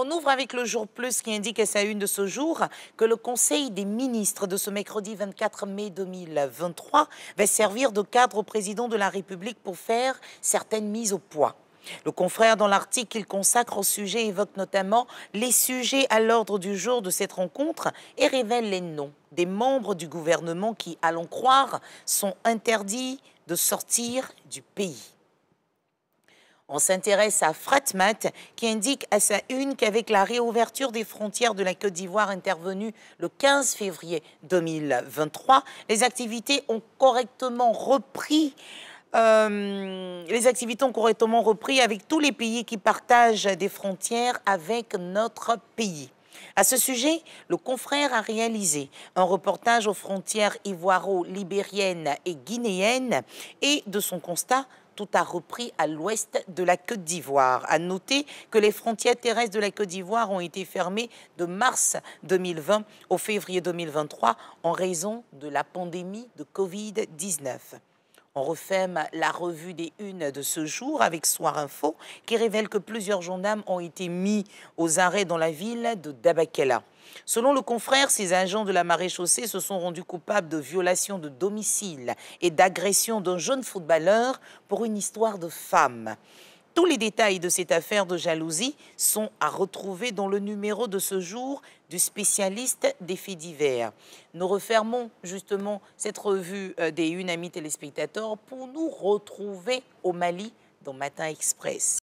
On ouvre avec le jour plus qui indique, à sa une de ce jour, que le Conseil des ministres de ce mercredi 24 mai 2023 va servir de cadre au président de la République pour faire certaines mises au poids. Le confrère, dans l'article qu'il consacre au sujet, évoque notamment les sujets à l'ordre du jour de cette rencontre et révèle les noms des membres du gouvernement qui, allons croire, sont interdits de sortir du pays. On s'intéresse à Fratmat qui indique à sa une qu'avec la réouverture des frontières de la Côte d'Ivoire intervenue le 15 février 2023, les activités ont correctement repris euh, les activités ont correctement repris avec tous les pays qui partagent des frontières avec notre pays. À ce sujet, le confrère a réalisé un reportage aux frontières ivoiro-libériennes et guinéennes et de son constat, tout a repris à l'ouest de la Côte d'Ivoire. À noter que les frontières terrestres de la Côte d'Ivoire ont été fermées de mars 2020 au février 2023 en raison de la pandémie de Covid-19. On referme la revue des unes de ce jour avec Soir Info qui révèle que plusieurs gendarmes ont été mis aux arrêts dans la ville de Dabakela. Selon le confrère, ces agents de la marée se sont rendus coupables de violation de domicile et d'agression d'un jeune footballeur pour une histoire de femme. Tous les détails de cette affaire de jalousie sont à retrouver dans le numéro de ce jour du spécialiste des faits divers. Nous refermons justement cette revue euh, des une téléspectateurs pour nous retrouver au Mali dans Matin Express.